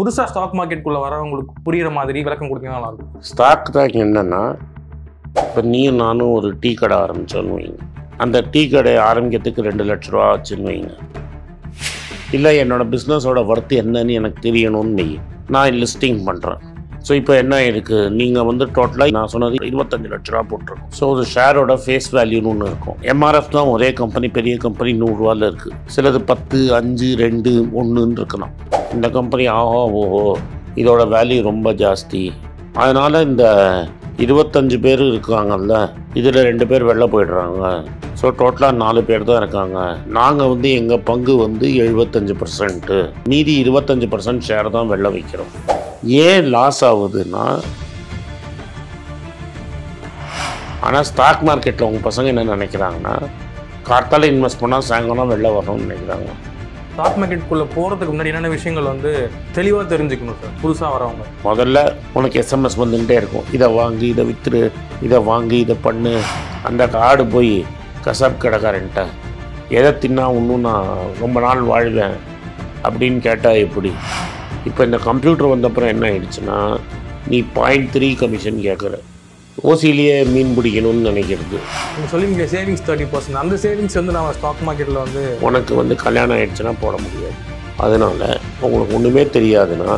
புதுசாக ஸ்டாக் மார்க்கெட்டுக்குள்ளே வரவங்களுக்கு புரிகிற மாதிரி விளக்கம் கொடுத்தீங்கன்னா நல்லாயிருக்கும் ஸ்டாக் தான் என்னென்னா இப்போ நீயும் நானும் ஒரு டீ கடை ஆரம்பித்தோன்னு வைங்க அந்த டீ கடை ஆரம்பிக்கிறதுக்கு ரெண்டு லட்ச ரூபா ஆச்சுன்னு வைங்க இல்லை என்னோட பிஸ்னஸோட ஒர்த்து என்னன்னு எனக்கு தெரியணும்னு வை நான் லிஸ்டிங் பண்ணுறேன் ஸோ இப்போ என்ன இருக்குது நீங்கள் வந்து டோட்டலாக நான் சொன்னது இருபத்தஞ்சு லட்ச ரூபா போட்டிருக்கோம் ஸோ ஒரு ஷேரோட ஃபேஸ் வேல்யூன்னு ஒன்று இருக்கும் எம்ஆர்எஃப் தான் ஒரே கம்பெனி பெரிய கம்பெனி நூறுரூவாவில் இருக்குது சிலது பத்து அஞ்சு ரெண்டு ஒன்றுன்னு இருக்கலாம் இந்த கம்பெனி ஆஹா ஓஹோ இதோட வேல்யூ ரொம்ப ஜாஸ்தி அதனால் இந்த இருபத்தஞ்சு பேர் இருக்காங்கல்ல இதில் ரெண்டு பேர் வெளில போயிடுறாங்க ஸோ டோட்டலாக நாலு பேர் தான் இருக்காங்க நாங்கள் வந்து எங்கள் பங்கு வந்து எழுபத்தஞ்சு பர்சன்ட்டு மீதி இருபத்தஞ்சு பர்சன்ட் ஷேர் தான் வெளில வைக்கிறோம் ஏன் லாஸ் ஆகுதுன்னா ஆனால் ஸ்டாக் மார்க்கெட்டில் உங்கள் பசங்க என்ன நினைக்கிறாங்கன்னா கார்த்தால இன்வெஸ்ட் பண்ணால் சாயங்காலம் வெளில வரணும்னு நினைக்கிறாங்க ஸ்டாக் மார்க்கெட்டுக்குள்ளே போகிறதுக்கு முன்னாடி என்னென்ன விஷயங்கள் வந்து தெளிவாக தெரிஞ்சுக்கணும் சார் புதுசாக வரவங்க முதல்ல உனக்கு எஸ்எம்எஸ் வந்துகிட்டே இருக்கும் இதை வாங்கி இதை வித்துரு இதை வாங்கி இதை பண்ணு அந்த கார்டு போய் கசாப் கடைக்காரன்ட்ட எதை தின்னா ஒன்றும் நான் ரொம்ப நாள் வாழ்வேன் அப்படின்னு கேட்டால் எப்படி இப்போ இந்த கம்ப்யூட்டர் வந்தப்புறம் என்ன ஆயிடுச்சுன்னா நீ பாயிண்ட் த்ரீ கமிஷன் கேட்குற ஓசியிலேயே மீன் பிடிக்கணும்னு நினைக்கிறது நீங்கள் சொல்லியிருக்கீங்க சேவிங்ஸ் தேர்ட்டி பர்சன்ட் அந்த சேவிங்ஸ் வந்து நம்ம ஸ்டாக் மார்க்கெட்டில் வந்து உனக்கு வந்து கல்யாணம் ஆகிடுச்சுன்னா போட முடியாது அதனால் உங்களுக்கு ஒன்றுமே தெரியாதுன்னா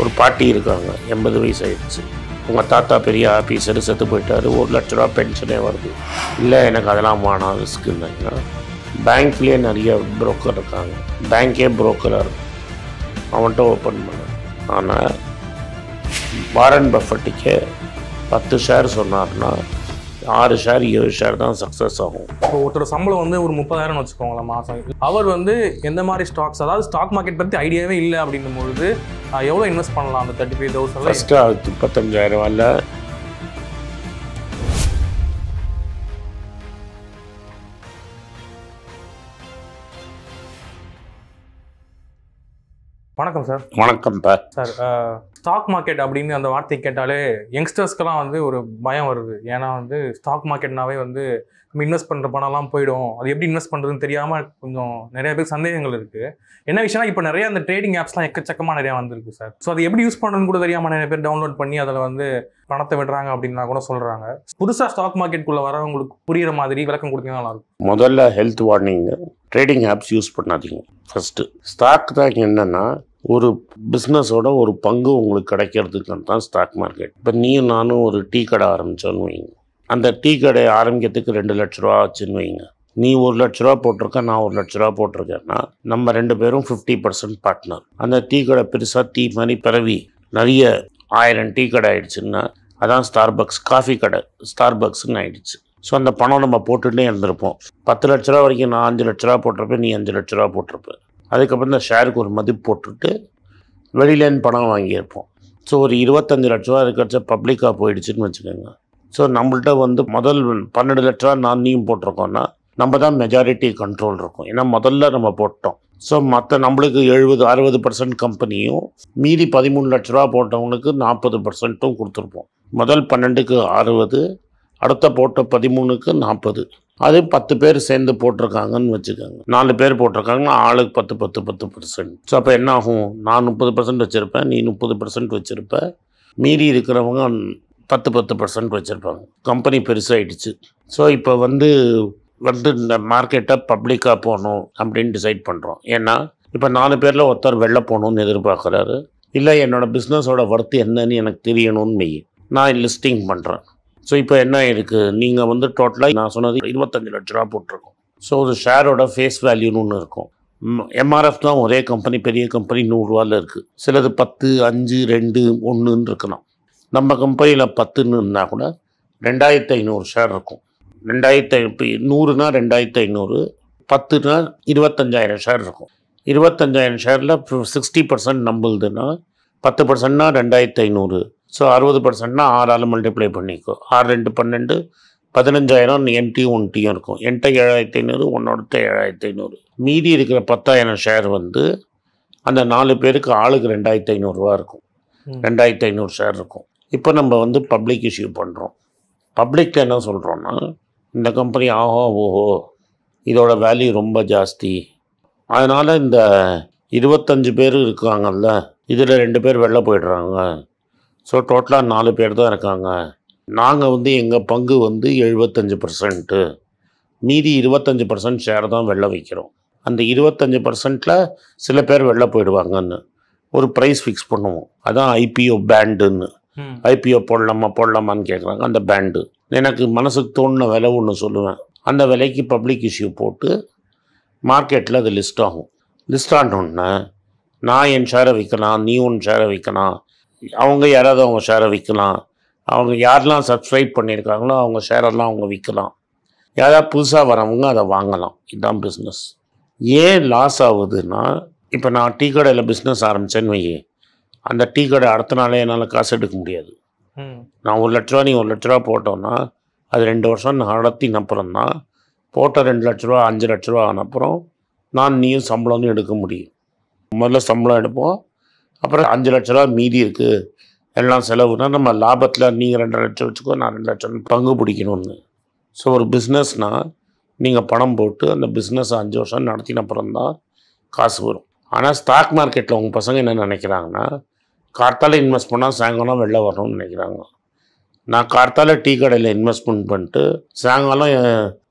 ஒரு பாட்டி இருக்காங்க எண்பது வயசு ஆயிடுச்சு உங்கள் தாத்தா பெரிய ஆஃபீஸர் செத்து போயிட்டார் ஒரு லட்ச ரூபா பென்ஷனே வருது இல்லை எனக்கு அதெல்லாம் வேணாம் ரிஸ்க்குன்னாங்கன்னா பேங்க்லேயே நிறைய புரோக்கர் இருக்காங்க பேங்க்கே புரோக்கராக இருக்கும் அவன்கிட்ட ஓப்பன் பண்ண ஆனால் வாரன் பஃபர்ட்டுக்கே பத்து ஷேர் சொன்னார்னா ஆறு ஷேர் ஏழு ஷேர் தான் சக்ஸஸ் ஆகும் இப்போ ஒருத்தர் சம்பளம் வந்து ஒரு முப்பதாயிரம்னு வச்சுக்கோங்களேன் மாதம் அவர் வந்து எந்த மாதிரி ஸ்டாக்ஸ் அதாவது ஸ்டாக் மார்க்கெட் பற்றி ஐடியாவே இல்லை அப்படின்னும் பொழுது எவ்வளோ இன்வெஸ்ட் பண்ணலாம் அந்த தேர்ட்டி ஃபைவ் தௌசண்ட் ஃபஸ்ட்டு பத்தஞ்சாயிரம் இல்லை வணக்கம் சார் வணக்கம் சார் ஸ்டாக் மார்க்கெட் அப்படின்னு அந்த வார்த்தை கேட்டாலே யங்ஸ்டர்ஸ்க்கெல்லாம் வந்து ஒரு பயம் வருது ஏன்னா வந்து ஸ்டாக் மார்க்கெட்னாவே வந்து நம்ம இன்வெஸ்ட் பண்ணுற பணம்லாம் போயிடும் அது எப்படி இன்வெஸ்ட் பண்ணுறதுன்னு தெரியாமல் கொஞ்சம் நிறைய பேர் சந்தேகங்கள் இருக்குது என்ன விஷயம்னா இப்போ நிறைய அந்த ட்ரேடிங் ஆப்ஸ்லாம் எக்கச்சக்கமாக நிறையா வந்திருக்கு சார் ஸோ அது எப்படி யூஸ் பண்ணுறதுன்னு கூட தெரியாமல் நிறைய பேர் டவுன்லோட் பண்ணி அதில் வந்து பணத்தை விடுறாங்க அப்படின்னா கூட சொல்கிறாங்க புதுசாக ஸ்டாக் மார்க்கெட்டுக்குள்ளே வரவங்களுக்கு புரிகிற மாதிரி விளக்கம் கொடுத்தீங்கன்னா நல்லாயிருக்கும் முதல்ல health warning trading apps use பண்ணாதீங்க ஃபஸ்ட்டு ஸ்டாக் தான் என்னென்னா ஒரு பிஸ்னஸோட ஒரு பங்கு உங்களுக்கு கிடைக்கிறதுக்கான தான் ஸ்டாக் மார்க்கெட் இப்போ நீயும் நானும் ஒரு டீ கடை ஆரம்பித்தோன்னு வைங்க அந்த டீ கடை ஆரம்பிக்கிறதுக்கு ரெண்டு லட்ச ரூபா ஆச்சுன்னு வைங்க நீ ஒரு லட்ச ரூபா போட்டிருக்க நான் ஒரு லட்ச ரூபா போட்டிருக்கேன்னா நம்ம ரெண்டு பேரும் ஃபிஃப்டி பர்சன்ட் பார்ட்னர் அந்த டீ கடை பெருசாக டீ மாதிரி பிறவி நிறைய ஆயிரம் டீ கடை ஆயிடுச்சுன்னா அதான் பக்ஸ் காஃபி கடை ஸ்டார் பக்ஸ்ன்னு ஆயிடுச்சு ஸோ அந்த பணம் நம்ம போட்டுகிட்டே இருந்திருப்போம் பத்து லட்ச ரூபா வரைக்கும் நான் அஞ்சு லட்ச ரூபா போட்டிருப்பேன் நீ அஞ்சு லட்ச ரூபா போட்டிருப்பேன் அதுக்கப்புறம் இந்த ஷேருக்கு ஒரு மதிப்பு போட்டுட்டு வெளியிலேருந்து பணம் வாங்கியிருப்போம் ஸோ ஒரு இருபத்தஞ்சி லட்ச ரூபா இருக்கிறச்ச பப்ளிக்காக போயிடுச்சுன்னு வச்சுக்கோங்க ஸோ நம்மள்ட்ட வந்து முதல் பன்னெண்டு லட்ச ரூபா நான் நீயும் போட்டிருக்கோன்னா நம்ம தான் மெஜாரிட்டி கண்ட்ரோல் இருக்கும் ஏன்னா முதல்ல நம்ம போட்டோம் ஸோ மற்ற நம்மளுக்கு எழுபது அறுபது பர்சன்ட் கம்பெனியும் மீதி பதிமூணு லட்ச ரூபா போட்டவங்களுக்கு நாற்பது பர்சன்ட்டும் கொடுத்துருப்போம் முதல் பன்னெண்டுக்கு அறுபது அடுத்த போட்ட பதிமூணுக்கு நாற்பது அது பத்து பேர் சேர்ந்து போட்டிருக்காங்கன்னு வச்சுக்கோங்க நாலு பேர் போட்டிருக்காங்கன்னா ஆளுக்கு பத்து பத்து பத்து பர்சன்ட் ஸோ அப்போ என்ன ஆகும் நான் முப்பது பர்சன்ட் வச்சுருப்பேன் நீ முப்பது பர்சன்ட் வச்சுருப்ப மீறி இருக்கிறவங்க பத்து பத்து பர்சன்ட் வச்சுருப்பாங்க கம்பெனி பெருசாகிடுச்சு ஸோ இப்போ வந்து வந்து இந்த மார்க்கெட்டை பப்ளிக்காக போகணும் அப்படின்னு டிசைட் பண்ணுறோம் ஏன்னா இப்போ நாலு பேரில் ஒருத்தர் வெளில போகணும்னு எதிர்பார்க்குறாரு இல்லை என்னோடய பிஸ்னஸோட ஒர்த்து என்னன்னு எனக்கு தெரியணும்னு மெய் நான் லிஸ்டிங் பண்ணுறேன் ஸோ இப்போ என்ன ஆயிருக்கு நீங்கள் வந்து டோட்டலாக நான் சொன்னது இருபத்தஞ்சு லட்ச ரூபா போட்டிருக்கோம் ஸோ அது ஷேரோட ஃபேஸ் வேல்யூன்னு ஒன்று இருக்கும் எம்ஆர்எஃப் தான் ஒரே கம்பெனி பெரிய கம்பெனி நூறுரூவாவில் இருக்குது சிலது பத்து அஞ்சு ரெண்டு ஒன்றுன்னு இருக்கலாம் நம்ம கம்பெனியில் பத்துன்னு இருந்தால் கூட ரெண்டாயிரத்து ஐநூறு ஷேர் இருக்கும் ரெண்டாயிரத்து இப்போ நூறுனா ரெண்டாயிரத்து ஐநூறு பத்துனா இருபத்தஞ்சாயிரம் ஷேர் இருக்கும் இருபத்தஞ்சாயிரம் ஷேரில் சிக்ஸ்டி பர்சன்ட் நம்புதுன்னா பத்து பர்சன்ட்னா ரெண்டாயிரத்து ஐநூறு ஸோ அறுபது பர்சன்ட்னா ஆறால் மல்டிப்ளை பண்ணிக்கோ ஆறு ரெண்டு பன்னெண்டு பதினஞ்சாயிரம் என்டியும் ஒன்ட்டியும் இருக்கும் என்கிட்ட ஏழாயிரத்தி ஐநூறு உன்னோட ஏழாயிரத்தி ஐநூறு மீதி இருக்கிற பத்தாயிரம் ஷேர் வந்து அந்த நாலு பேருக்கு ஆளுக்கு ரெண்டாயிரத்தி ஐநூறுரூவா இருக்கும் ரெண்டாயிரத்தி ஐநூறு ஷேர் இருக்கும் இப்போ நம்ம வந்து பப்ளிக் இஷ்யூ பண்ணுறோம் பப்ளிக்கில் என்ன சொல்கிறோன்னா இந்த கம்பெனி ஆஹோ ஓஹோ இதோட வேல்யூ ரொம்ப ஜாஸ்தி அதனால் இந்த இருபத்தஞ்சு பேர் இருக்காங்கல்ல இதில் ரெண்டு பேர் வெளில போயிடுறாங்க ஸோ டோட்டலாக நாலு பேர் தான் இருக்காங்க நாங்கள் வந்து எங்கள் பங்கு வந்து எழுபத்தஞ்சு பர்சன்ட்டு மீதி இருபத்தஞ்சி பர்சன்ட் ஷேர் தான் வெளில வைக்கிறோம் அந்த இருபத்தஞ்சி பர்சன்ட்டில் சில பேர் வெளில போயிடுவாங்கன்னு ஒரு ப்ரைஸ் ஃபிக்ஸ் பண்ணுவோம் அதான் ஐபிஓ பேண்டுன்னு ஐபிஓ போடலாமா போடலாமான்னு கேட்குறாங்க அந்த பேண்டு எனக்கு மனசுக்கு தோணுன விலை ஒன்று சொல்லுவேன் அந்த விலைக்கு பப்ளிக் இஷ்யூ போட்டு மார்க்கெட்டில் அது லிஸ்ட் ஆகும் லிஸ்ட் ஆனோடனே நான் என் ஷேரை விற்கலாம் நீ உன் ஷேரை விற்கலாம் அவங்க யாராவது அவங்க ஷேரை விற்கலாம் அவங்க யாரெல்லாம் சப்ஸ்கிரைப் பண்ணியிருக்காங்களோ அவங்க ஷேரெல்லாம் அவங்க விற்கலாம் யாராவது புதுசாக வரவங்க அதை வாங்கலாம் இதுதான் பிஸ்னஸ் ஏன் லாஸ் ஆகுதுன்னா இப்போ நான் டீ கடையில் பிஸ்னஸ் ஆரம்பித்தேன்னு வையே அந்த டீ கடை அடுத்த நாளே என்னால் காசு எடுக்க முடியாது நான் ஒரு லட்ச ரூபா நீ ஒரு லட்ச ரூபா போட்டோன்னா அது ரெண்டு வருஷம் நான் நடத்தின அப்புறம் தான் போட்ட ரெண்டு லட்ச ரூபா அஞ்சு லட்ச ரூபா ஆன அப்புறம் நான் நீயும் சம்பளம்னு எடுக்க முடியும் முதல்ல சம்பளம் எடுப்போம் அப்புறம் அஞ்சு லட்ச ரூபா மீதி இருக்குது எல்லாம் செலவுனா நம்ம லாபத்தில் நீங்கள் ரெண்டு லட்சம் வச்சுக்கோ நான் ரெண்டு லட்சம் பங்கு பிடிக்கணும்னு ஸோ ஒரு பிஸ்னஸ்னால் நீங்கள் பணம் போட்டு அந்த பிஸ்னஸ் அஞ்சு வருஷம் நடத்தின அப்புறம்தான் காசு வரும் ஆனால் ஸ்டாக் மார்க்கெட்டில் உங்கள் பசங்க என்ன நினைக்கிறாங்கன்னா கார்த்தால இன்வெஸ்ட் பண்ணால் சாயங்காலம் வெளில வரணும்னு நினைக்கிறாங்க நான் கார்த்தால டீ கடையில் இன்வெஸ்ட்மெண்ட் பண்ணிட்டு சாயங்காலம்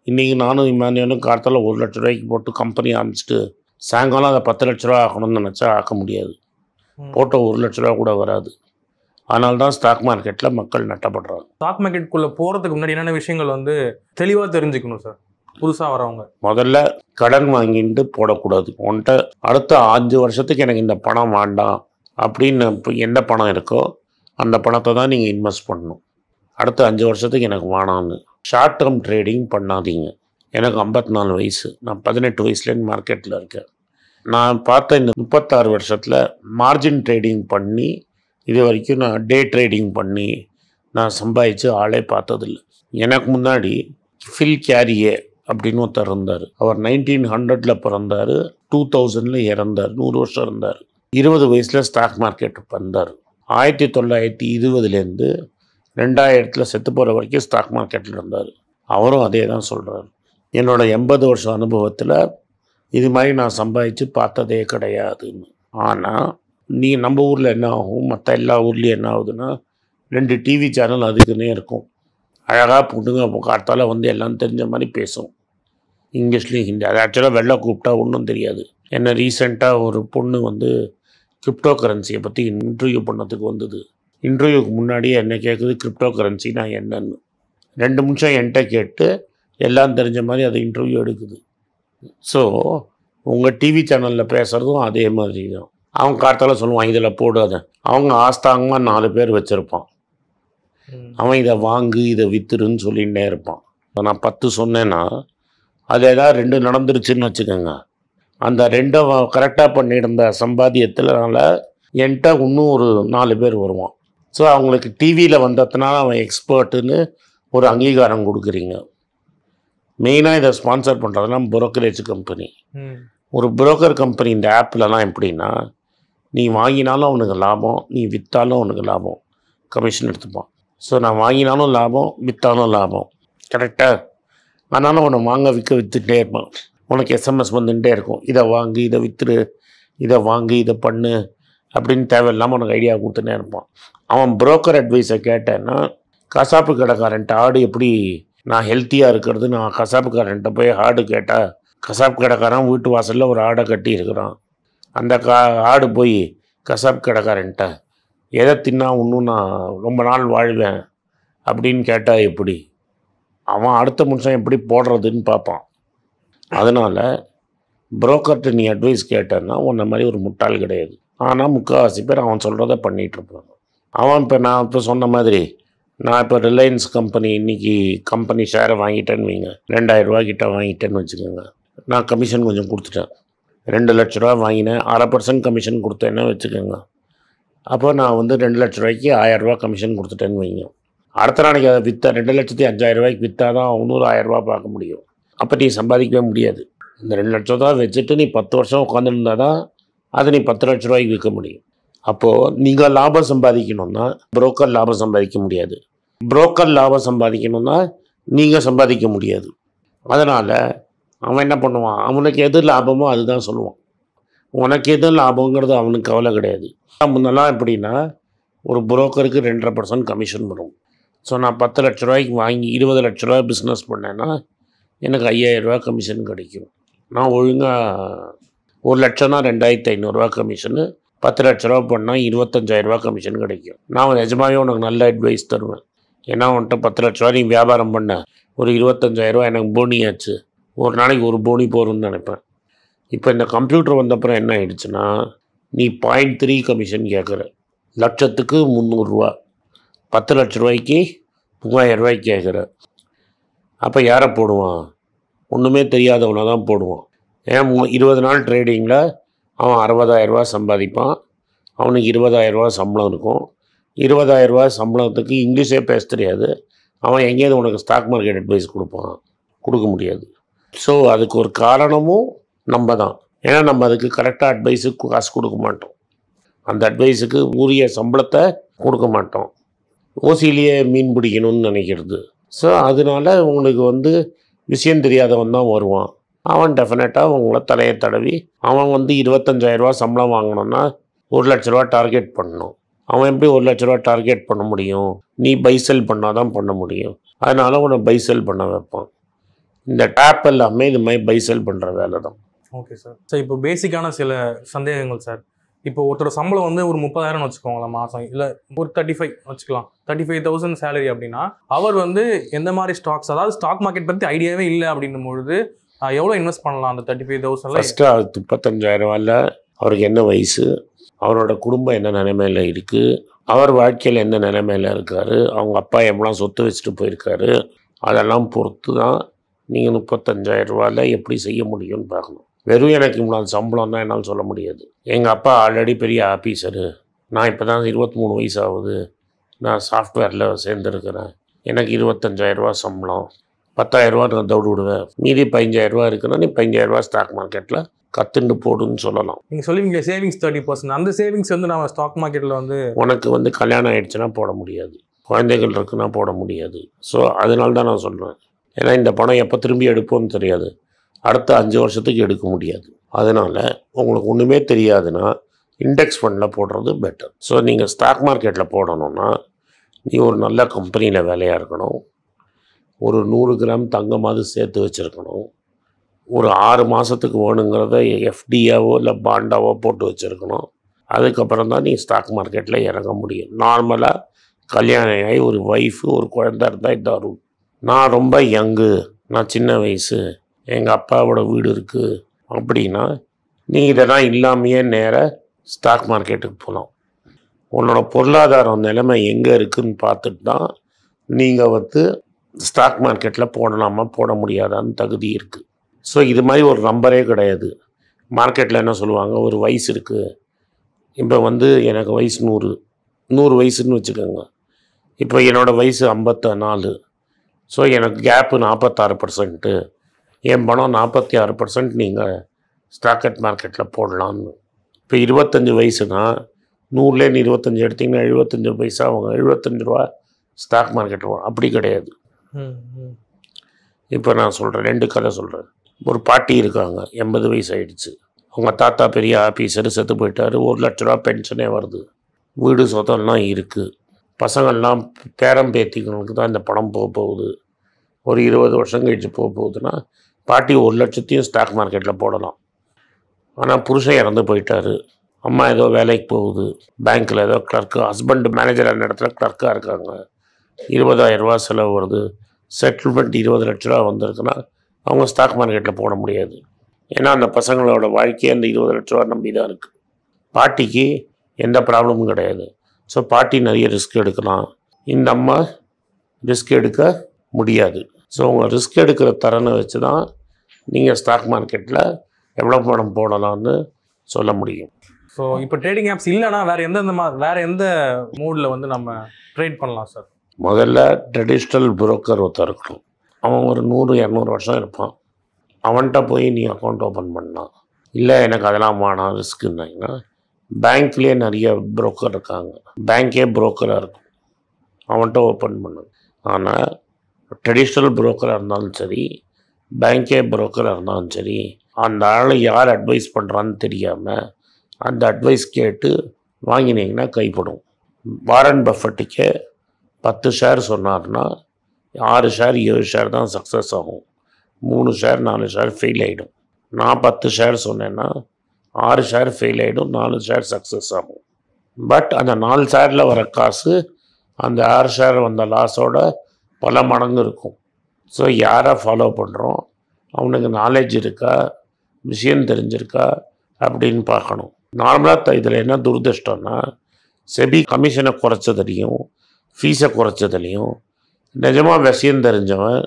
இன்றைக்கி நானும் இமானியனும் கார்த்தால ஒரு லட்ச ரூபாய்க்கு போட்டு கம்பெனி ஆரம்பிச்சுட்டு சாயங்காலம் அதை பத்து லட்ச ரூபா ஆகணும்னு நினச்சா ஆக்க முடியாது போட்டோ ஒரு லட்ச ரூபா கூட வராது ஆனால் தான் ஸ்டாக் மார்க்கெட்டில் மக்கள் நட்டப்படுறாங்க ஸ்டாக் மார்க்கெட்டுக்குள்ளே போகிறதுக்கு முன்னாடி என்னென்ன விஷயங்கள் வந்து தெளிவாக தெரிஞ்சுக்கணும் சார் புதுசாக வரவங்க முதல்ல கடன் வாங்கிட்டு போடக்கூடாது ஒன்ட்ட அடுத்த அஞ்சு வருஷத்துக்கு எனக்கு இந்த பணம் வேண்டாம் அப்படின்னு எந்த பணம் இருக்கோ அந்த பணத்தை தான் நீங்கள் இன்வெஸ்ட் பண்ணணும் அடுத்த அஞ்சு வருஷத்துக்கு எனக்கு வேணாம்னு ஷார்ட் டேர்ம் ட்ரேடிங் பண்ணாதீங்க எனக்கு ஐம்பத்தி நாலு வயசு நான் பதினெட்டு வயசுலேருந்து மார்க்கெட்டில் இருக்கேன் நான் பார்த்த இந்த முப்பத்தாறு வருஷத்தில் மார்ஜின் ட்ரேடிங் பண்ணி இது வரைக்கும் நான் டே ட்ரேடிங் பண்ணி நான் சம்பாதிச்சு ஆளே பார்த்ததில்லை எனக்கு முன்னாடி ஃபில் கேரியே அப்படின்னு ஒருத்தர் இருந்தார் அவர் நைன்டீன் ஹண்ட்ரடில் பிறந்தார் டூ தௌசண்டில் இறந்தார் நூறு வருஷம் இருந்தார் இருபது வயசில் ஸ்டாக் மார்க்கெட் வந்தார் ஆயிரத்தி தொள்ளாயிரத்தி இருபதுலேருந்து ரெண்டாயிரத்தில் செத்து போகிற வரைக்கும் ஸ்டாக் மார்க்கெட்டில் இருந்தார் அவரும் அதே தான் சொல்கிறார் என்னோடய எண்பது வருஷம் அனுபவத்தில் இது மாதிரி நான் சம்பாதிச்சு பார்த்ததே கிடையாதுன்னு ஆனால் நீ நம்ம ஊரில் என்ன ஆகும் மற்ற எல்லா ஊர்லேயும் என்ன ஆகுதுன்னா ரெண்டு டிவி சேனல் அதுக்குன்னே இருக்கும் அழகாக பொண்ணுங்க காத்தால் வந்து எல்லாம் தெரிஞ்ச மாதிரி பேசும் இங்கிலீஷ்லேயும் ஹிந்தி அது ஆக்சுவலாக வெள்ளை கூப்பிட்டா ஒன்றும் தெரியாது என்ன ரீசெண்டாக ஒரு பொண்ணு வந்து கிரிப்டோ கரன்சியை பற்றி இன்டர்வியூ பண்ணதுக்கு வந்தது இன்டர்வியூக்கு முன்னாடியே என்ன கேட்குது கிரிப்டோ கரன்சி நான் என்னன்னு ரெண்டு நிமிஷம் என்கிட்ட கேட்டு எல்லாம் தெரிஞ்ச மாதிரி அது இன்டர்வியூ எடுக்குது ஸோ உங்கள் டிவி சேனலில் பேசுகிறதும் அதே மாதிரி தான் அவன் கார்த்தால சொல்லுவான் இதில் போடாத அவங்க ஆஸ்தாங்கமாக நாலு பேர் வச்சுருப்பான் அவன் இதை வாங்கு இதை வித்துருன்னு சொல்லிகிட்டே இருப்பான் நான் பத்து சொன்னேன்னா அது ஏதாவது ரெண்டு நடந்துருச்சுன்னு வச்சுக்கோங்க அந்த ரெண்டும் கரெக்டாக பண்ணியிருந்த சம்பாத்தியத்தினால என்கிட்ட இன்னும் ஒரு நாலு பேர் வருவான் ஸோ அவங்களுக்கு டிவியில் வந்ததுனால அவன் எக்ஸ்பர்ட்டுன்னு ஒரு அங்கீகாரம் கொடுக்குறீங்க மெயினாக இதை ஸ்பான்சர் பண்ணுறதுனா புரோக்கரேஜ் கம்பெனி ஒரு புரோக்கர் கம்பெனி இந்த ஆப்லலாம் எப்படின்னா நீ வாங்கினாலும் அவனுக்கு லாபம் நீ விற்றாலும் அவனுக்கு லாபம் கமிஷன் எடுத்துப்பான் ஸோ நான் வாங்கினாலும் லாபம் விற்றாலும் லாபம் கரெக்டாக ஆனாலும் அவனை வாங்க விற்க விற்றுட்டே இருப்பான் உனக்கு எஸ்எம்எஸ் வந்துகிட்டே இருக்கும் இதை வாங்கி இதை விற்று இதை வாங்கு இதை பண்ணு அப்படின்னு தேவையில்லாமல் உனக்கு ஐடியா கொடுத்துட்டே இருப்பான் அவன் புரோக்கர் அட்வைஸை கேட்டேன்னா கசாப்பு கடைக்காரன்ட்டு ஆடு எப்படி நான் ஹெல்த்தியாக இருக்கிறது நான் கசாப்புக்காரன்ட்ட போய் ஆடு கேட்டால் கசாப் கடைக்காரன் வீட்டு வாசலில் ஒரு ஆடை கட்டி இருக்கிறான் அந்த கா ஆடு போய் கசாப் கடைக்காரன்ட்ட எதை தின்னா ஒன்றும் நான் ரொம்ப நாள் வாழ்வேன் அப்படின்னு கேட்டால் எப்படி அவன் அடுத்த நிமிஷம் எப்படி போடுறதுன்னு பார்ப்பான் அதனால் புரோக்கர்கிட்ட நீ அட்வைஸ் கேட்டேன்னா உன்ன மாதிரி ஒரு முட்டாள் கிடையாது ஆனால் முக்கால்வாசி பேர் அவன் சொல்கிறத பண்ணிகிட்ருப்பான் அவன் இப்போ நான் இப்போ சொன்ன மாதிரி நான் இப்போ ரிலையன்ஸ் கம்பெனி இன்றைக்கி கம்பெனி ஷேரை வாங்கிட்டேன்னு வைங்க ரெண்டாயிரரூவா கிட்டே வாங்கிட்டேன்னு வச்சுக்கோங்க நான் கமிஷன் கொஞ்சம் கொடுத்துட்டேன் ரெண்டு லட்ச ரூபா வாங்கினேன் அரை பர்சன்ட் கமிஷன் கொடுத்தேன்னு வச்சுக்கோங்க அப்போ நான் வந்து ரெண்டு லட்ச ரூபாய்க்கு ஆயரரூவா கமிஷன் கொடுத்துட்டேன்னு வைங்க அடுத்த நாளைக்கு அதை விற்றா ரெண்டு லட்சத்தி அஞ்சாயிரம் ரூபாய்க்கு விற்றா தான் அவனூறு ஆயிரரூபா பார்க்க முடியும் அப்போ நீ சம்பாதிக்கவே முடியாது இந்த ரெண்டு லட்ச ரூபா வச்சுட்டு நீ பத்து வருஷம் உட்காந்துருந்தா தான் அதை நீ பத்து லட்ச ரூபாய்க்கு விற்க முடியும் அப்போது நீங்கள் லாபம் சம்பாதிக்கணும்னா புரோக்கர் லாபம் சம்பாதிக்க முடியாது புரோக்கர் லாபம் சம்பாதிக்கணும்னா நீங்கள் சம்பாதிக்க முடியாது அதனால் அவன் என்ன பண்ணுவான் அவனுக்கு எது லாபமோ அதுதான் சொல்லுவான் உனக்கு எது லாபங்கிறது அவனுக்கு கவலை கிடையாது முன்னெல்லாம் எப்படின்னா ஒரு புரோக்கருக்கு ரெண்டரை பர்சன்ட் கமிஷன் வரும் ஸோ நான் பத்து லட்ச ரூபாய்க்கு வாங்கி இருபது லட்ச ரூபா பிஸ்னஸ் பண்ணேன்னா எனக்கு ஐயாயிரரூபா கமிஷன் கிடைக்கும் நான் ஒழுங்காக ஒரு லட்சம்னா ரெண்டாயிரத்து ஐநூறுரூவா கமிஷனு பத்து லட்ச ரூபா பண்ணால் இருபத்தஞ்சாயிரரூபா கமிஷன் கிடைக்கும் நான் எஜமாவே உனக்கு நல்ல அட்வைஸ் தருவேன் ஏன்னா உன்ட்ட பத்து லட்ச ரூபா நீ வியாபாரம் பண்ண ஒரு இருபத்தஞ்சாயிரரூவா எனக்கு போனி ஆச்சு ஒரு நாளைக்கு ஒரு போனி போகிறோம்னு நினைப்பேன் இப்போ இந்த கம்ப்யூட்டர் வந்தப்புறம் என்ன ஆயிடுச்சுன்னா நீ பாயிண்ட் த்ரீ கமிஷன் கேட்குற லட்சத்துக்கு முந்நூறுரூவா பத்து லட்ச ரூபாய்க்கு மூவாயிரம் ரூபாய்க்கு கேட்குற அப்போ யாரை போடுவான் ஒன்றுமே தெரியாதவனை தான் போடுவான் ஏன் இருபது நாள் ட்ரேடிங்கில் அவன் அறுபதாயிரரூவா சம்பாதிப்பான் அவனுக்கு இருபதாயிரரூவா சம்பளம் இருக்கும் இருபதாயிரம் ரூபா சம்பளத்துக்கு இங்கிலீஷே பேச தெரியாது அவன் எங்கேயாவது உனக்கு ஸ்டாக் மார்க்கெட் அட்வைஸ் கொடுப்பான் கொடுக்க முடியாது ஸோ அதுக்கு ஒரு காரணமும் நம்ம தான் ஏன்னா நம்ம அதுக்கு கரெக்டாக அட்வைஸுக்கு காசு கொடுக்க மாட்டோம் அந்த அட்வைஸுக்கு உரிய சம்பளத்தை கொடுக்க மாட்டோம் ஓசிலேயே மீன் பிடிக்கணும்னு நினைக்கிறது ஸோ அதனால் உங்களுக்கு வந்து விஷயம் தெரியாதவன் தான் வருவான் அவன் டெஃபினட்டாக உங்களை தலையை தடவி அவன் வந்து இருபத்தஞ்சாயிரரூவா சம்பளம் வாங்கணும்னா ஒரு லட்ச ரூபா டார்கெட் பண்ணணும் அவன் எப்படி ஒரு லட்ச ரூபா டார்கெட் பண்ண முடியும் நீ செல் பண்ணால் தான் பண்ண முடியும் அதனால் உன்னை பைசெல் பண்ண வைப்பான் இந்த டேப் எல்லாமே இது மாதிரி பைசெல் பண்ணுற வேலை தான் ஓகே சார் சார் இப்போ பேசிக்கான சில சந்தேகங்கள் சார் இப்போ ஒருத்தர் சம்பளம் வந்து ஒரு முப்பதாயிரம் வச்சுக்கோங்களேன் மாதம் இல்லை ஒரு தேர்ட்டி ஃபைவ் வச்சுக்கலாம் தேர்ட்டி ஃபைவ் தௌசண்ட் சேலரி அப்படின்னா அவர் வந்து எந்த மாதிரி ஸ்டாக்ஸ் அதாவது ஸ்டாக் மார்க்கெட் பற்றி ஐடியாவே இல்லை அப்படின்னும் பொழுது எவ்வளோ இன்வெஸ்ட் பண்ணலாம் அந்த தேர்ட்டி ஃபைவ் தௌசண்ட் ஃபஸ்ட்டு அது முப்பத்தஞ்சாயிரம் ரூபாயில் அவருக்கு என்ன வயசு அவரோட குடும்பம் என்ன நிலைமையில் இருக்குது அவர் வாழ்க்கையில் என்ன நிலைமையில் இருக்கார் அவங்க அப்பா எவ்வளோ சொத்து வச்சுட்டு போயிருக்காரு அதெல்லாம் பொறுத்து தான் நீங்கள் ரூபாயில் எப்படி செய்ய முடியும்னு பார்க்கணும் வெறும் எனக்கு இவ்வளோ தான் என்னால் சொல்ல முடியாது எங்கள் அப்பா ஆல்ரெடி பெரிய ஆஃபீஸரு நான் இப்போ தான் இருபத்தி மூணு வயசு ஆகுது நான் சாஃப்ட்வேரில் சேர்ந்துருக்கிறேன் எனக்கு ரூபா சம்பளம் பத்தாயிரரூவா நான் தவிடு விடுவேன் மீதி பதினஞ்சாயிரரூவா இருக்குன்னா நீ பதினஞ்சாயிரரூவா ஸ்டாக் மார்க்கெட்டில் கத்துண்டு போடுன்னு சொல்லலாம் நீங்கள் சொல்லுவீங்க சேவிங்ஸ் தேர்ட்டி பர்சன்ட் அந்த சேவிங்ஸ் வந்து நம்ம ஸ்டாக் மார்க்கெட்டில் வந்து உனக்கு வந்து கல்யாணம் ஆயிடுச்சுன்னா போட முடியாது குழந்தைகள் இருக்குன்னா போட முடியாது ஸோ அதனால தான் நான் சொல்கிறேன் ஏன்னா இந்த பணம் எப்போ திரும்பி எடுப்போம்னு தெரியாது அடுத்த அஞ்சு வருஷத்துக்கு எடுக்க முடியாது அதனால் உங்களுக்கு ஒன்றுமே தெரியாதுன்னா இண்டெக்ஸ் ஃபண்டில் போடுறது பெட்டர் ஸோ நீங்கள் ஸ்டாக் மார்க்கெட்டில் போடணும்னா நீ ஒரு நல்ல கம்பெனியில் வேலையாக இருக்கணும் ஒரு நூறு கிராம் தங்கமாவது சேர்த்து வச்சுருக்கணும் ஒரு ஆறு மாதத்துக்கு வேணுங்கிறத எஃப்டியாவோ இல்லை பாண்டாவோ போட்டு வச்சுருக்கணும் அதுக்கப்புறம் தான் நீங்கள் ஸ்டாக் மார்க்கெட்டில் இறங்க முடியும் நார்மலாக கல்யாணம் ஆகி ஒரு ஒய்ஃபு ஒரு குழந்த இருந்தால் இதான் ரூல் நான் ரொம்ப யங்கு நான் சின்ன வயசு எங்கள் அப்பாவோட வீடு இருக்குது அப்படின்னா நீ இதெல்லாம் இல்லாமையே நேர ஸ்டாக் மார்க்கெட்டுக்கு போகலாம் உன்னோட பொருளாதாரம் நிலைமை எங்கே இருக்குதுன்னு பார்த்துட்டு தான் நீங்கள் வந்து ஸ்டாக் மார்க்கெட்டில் போடலாமா போட முடியாதான்னு தகுதி இருக்குது ஸோ இது மாதிரி ஒரு நம்பரே கிடையாது மார்க்கெட்டில் என்ன சொல்லுவாங்க ஒரு வயசு இருக்குது இப்போ வந்து எனக்கு வயசு நூறு நூறு வயசுன்னு வச்சுக்கோங்க இப்போ என்னோடய வயசு ஐம்பத்த நாலு ஸோ எனக்கு கேப்பு நாற்பத்தாறு பர்சன்ட்டு என் பணம் நாற்பத்தி ஆறு பர்சன்ட் நீங்கள் ஸ்டாக்கட் மார்க்கெட்டில் போடலான்னு இப்போ இருபத்தஞ்சி வயசுனால் நூறுலேருந்து இருபத்தஞ்சி எடுத்திங்கன்னா எழுபத்தஞ்சி பைசா அவங்க எழுபத்தஞ்சி ரூபா ஸ்டாக் மார்க்கெட்டில் அப்படி கிடையாது இப்போ நான் சொல்கிறேன் ரெண்டு கதை சொல்கிறேன் ஒரு பாட்டி இருக்காங்க எண்பது வயசு ஆயிடுச்சு அவங்க தாத்தா பெரிய ஆஃபீஸர் செத்து போயிட்டார் ஒரு லட்ச ரூபா பென்ஷனே வருது வீடு சொத்தம்லாம் இருக்குது பசங்கள்லாம் பேரம் பேத்திங்களுக்கு தான் இந்த பணம் போக போகுது ஒரு இருபது வருஷம் கழித்து போக போகுதுன்னா பாட்டி ஒரு லட்சத்தையும் ஸ்டாக் மார்க்கெட்டில் போடலாம் ஆனால் புருஷன் இறந்து போயிட்டார் அம்மா ஏதோ வேலைக்கு போகுது பேங்க்கில் ஏதோ கிளர்க்கு ஹஸ்பண்ட் அந்த இடத்துல கிளர்க்காக இருக்காங்க ரூபா செலவு வருது செட்டில்மெண்ட் இருபது லட்ச ரூபா வந்திருக்குன்னா அவங்க ஸ்டாக் மார்க்கெட்டில் போட முடியாது ஏன்னா அந்த பசங்களோட வாழ்க்கையே அந்த இருபது லட்ச ரூபா நம்பி தான் இருக்குது பாட்டிக்கு எந்த ப்ராப்ளமும் கிடையாது ஸோ பாட்டி நிறைய ரிஸ்க் எடுக்கலாம் இந்த அம்மா ரிஸ்க் எடுக்க முடியாது ஸோ உங்கள் ரிஸ்க் எடுக்கிற தரனை வச்சு தான் நீங்கள் ஸ்டாக் மார்க்கெட்டில் எவ்வளோ பணம் போடலாம்னு சொல்ல முடியும் ஸோ இப்போ ட்ரேடிங் ஆப்ஸ் இல்லைனா வேறு எந்தெந்த மா வேறு எந்த மூடில் வந்து நம்ம ட்ரேட் பண்ணலாம் சார் முதல்ல ட்ரெடிஷ்னல் புரோக்கர் ஒருத்தர் இருக்கணும் அவன் ஒரு நூறு இரநூறு வருஷம் இருப்பான் அவன்கிட்ட போய் நீ அக்கௌண்ட் ஓப்பன் பண்ணலாம் இல்லை எனக்கு அதெல்லாம் வேணாம் ரிஸ்க்குன்னாங்கன்னா பேங்க்லேயே நிறைய புரோக்கர் இருக்காங்க பேங்க்கே புரோக்கராக இருக்கும் அவன்கிட்ட ஓப்பன் பண்ணு ஆனால் ட்ரெடிஷ்னல் புரோக்கராக இருந்தாலும் சரி பேங்க்கே புரோக்கராக இருந்தாலும் சரி அந்த ஆள் யார் அட்வைஸ் பண்ணுறான்னு தெரியாமல் அந்த அட்வைஸ் கேட்டு வாங்கினீங்கன்னா கைப்படும் வாரன் பஃபட்டுக்கே பத்து ஷேர் சொன்னார்னா ஆறு ஷேர் ஏழு ஷேர் தான் சக்ஸஸ் ஆகும் மூணு ஷேர் நாலு ஷேர் ஃபெயில் ஆகிடும் நான் பத்து ஷேர் சொன்னேன்னா ஆறு ஷேர் ஃபெயில் ஆகிடும் நாலு ஷேர் சக்ஸஸ் ஆகும் பட் அந்த நாலு ஷேரில் வர காசு அந்த ஆறு ஷேர் வந்த லாஸோட பல மடங்கு இருக்கும் ஸோ யாரை ஃபாலோ பண்ணுறோம் அவனுக்கு நாலேஜ் இருக்கா விஷயம் தெரிஞ்சிருக்கா அப்படின்னு பார்க்கணும் நார்மலாக இதில் என்ன துரதிருஷ்டம்னா செபி கமிஷனை குறைச்சதுலேயும் ஃபீஸை குறைச்சதுலேயும் நிஜமாக விஷயம் தெரிஞ்சவன்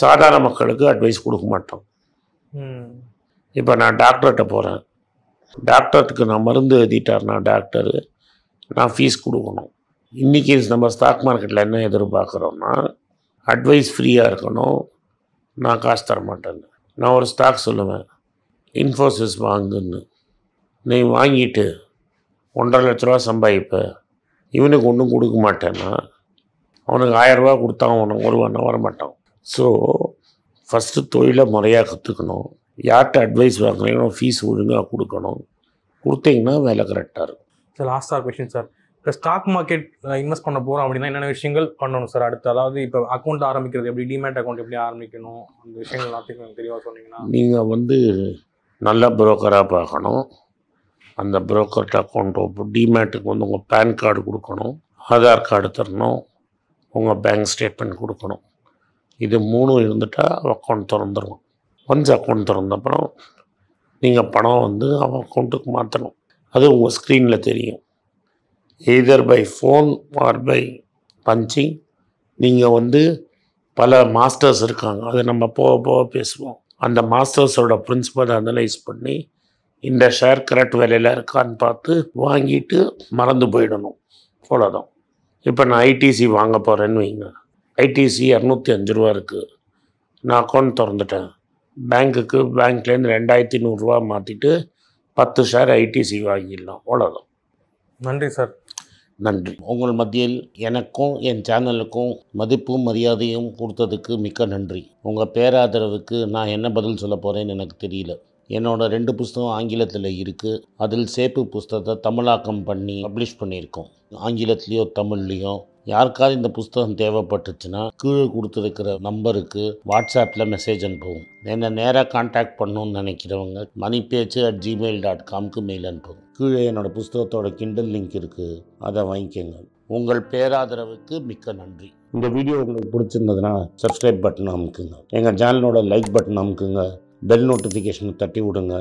சாதாரண மக்களுக்கு அட்வைஸ் கொடுக்க மாட்டோம் இப்போ நான் டாக்டர்கிட்ட போகிறேன் டாக்டர்த்துக்கு நான் மருந்து எழுதிட்டார்னா டாக்டர் நான் ஃபீஸ் கொடுக்கணும் இன்றைக்கி நம்ம ஸ்டாக் மார்க்கெட்டில் என்ன எதிர்பார்க்குறோம்னா அட்வைஸ் ஃப்ரீயாக இருக்கணும் நான் காசு தர மாட்டேன் நான் ஒரு ஸ்டாக் சொல்லுவேன் இன்ஃபோசிஸ் வாங்குன்னு நீ வாங்கிட்டு ஒன்றரை லட்ச ரூபா சம்பாதிப்ப இவனுக்கு ஒன்றும் கொடுக்க மாட்டேன்னா அவனுக்கு ஆயரூபா கொடுத்தாங்க அவனுக்கு ஒரு வண்ணம் வர மாட்டான் ஸோ ஃபஸ்ட்டு தொழிலை முறையாக கற்றுக்கணும் யார்கிட்ட அட்வைஸ் வாங்குறீங்களோ ஃபீஸ் ஒழுங்காக கொடுக்கணும் கொடுத்தீங்கன்னா வேலை கரெக்டாக இருக்கும் சார் லாஸ்டாக கொஷின் சார் இப்போ ஸ்டாக் மார்க்கெட் இன்வெஸ்ட் பண்ண போகிறோம் அப்படின்னா என்னென்ன விஷயங்கள் பண்ணணும் சார் அடுத்து அதாவது இப்போ அக்கௌண்ட் ஆரம்பிக்கிறது எப்படி டிமேட் அக்கௌண்ட் எப்படி ஆரம்பிக்கணும் அந்த விஷயங்கள் எல்லாத்தையும் தெளிவாக சொன்னீங்கன்னா நீங்கள் வந்து நல்ல புரோக்கராக பார்க்கணும் அந்த புரோக்கர்ட்ட அக்கௌண்ட் டிமேட்டுக்கு வந்து உங்கள் பேன் கார்டு கொடுக்கணும் ஆதார் கார்டு தரணும் உங்கள் பேங்க் ஸ்டேட்மெண்ட் கொடுக்கணும் இது மூணும் இருந்துட்டால் அக்கௌண்ட் திறந்துடும் ஒன்ஸ் அக்கௌண்ட் திறந்த அப்புறம் நீங்கள் பணம் வந்து அவன் அக்கௌண்ட்டுக்கு மாற்றணும் அது உங்கள் ஸ்க்ரீனில் தெரியும் either by phone or by punching நீங்கள் வந்து பல மாஸ்டர்ஸ் இருக்காங்க அது நம்ம போக போக பேசுவோம் அந்த மாஸ்டர்ஸோட பிரின்சிபலை அனலைஸ் பண்ணி இந்த ஷேர் கரெக்ட் விலையில் இருக்கான்னு பார்த்து வாங்கிட்டு மறந்து போயிடணும் அவ்வளோதான் இப்போ நான் ஐடிசி வாங்க போகிறேன்னு வைங்க ஐடிசி இரநூத்தி அஞ்சு ரூபா இருக்குது நான் அக்கௌண்ட் திறந்துட்டேன் பேங்க்குக்கு பேங்க்லேருந்து ரெண்டாயிரத்தி நூறுரூவா மாற்றிட்டு பத்து ஷேர் ஐடிசி வாங்கிடலாம் அவ்வளோதான் நன்றி சார் நன்றி உங்கள் மத்தியில் எனக்கும் என் சேனலுக்கும் மதிப்பும் மரியாதையும் கொடுத்ததுக்கு மிக்க நன்றி உங்கள் பேராதரவுக்கு நான் என்ன பதில் சொல்ல போகிறேன்னு எனக்கு தெரியல என்னோடய ரெண்டு புஸ்தகம் ஆங்கிலத்தில் இருக்குது அதில் சேப்பு புஸ்தகத்தை தமிழாக்கம் பண்ணி பப்ளிஷ் பண்ணியிருக்கோம் ஆங்கிலத்துலேயோ தமிழ்லேயோ யாருக்காவது இந்த புஸ்தகம் தேவைப்பட்டுச்சுன்னா கீழே கொடுத்துருக்கிற நம்பருக்கு வாட்ஸ்அப்பில் மெசேஜ் அனுப்புவோம் என்னை நேராக காண்டாக்ட் பண்ணணும்னு நினைக்கிறவங்க மணி பேச்சு அட் ஜிமெயில் டாட் காம்க்கு மெயில் அனுப்புவோம் கீழே என்னோடய புஸ்தகத்தோட கிண்டல் லிங்க் இருக்குது அதை வாங்கிக்கோங்க உங்கள் பேராதரவுக்கு மிக்க நன்றி இந்த வீடியோ உங்களுக்கு பிடிச்சிருந்ததுன்னா சப்ஸ்கிரைப் பட்டன் அமுக்குங்க எங்கள் சேனலோட லைக் பட்டன் அமுக்குங்க பெல் நோட்டிஃபிகேஷனை தட்டி விடுங்க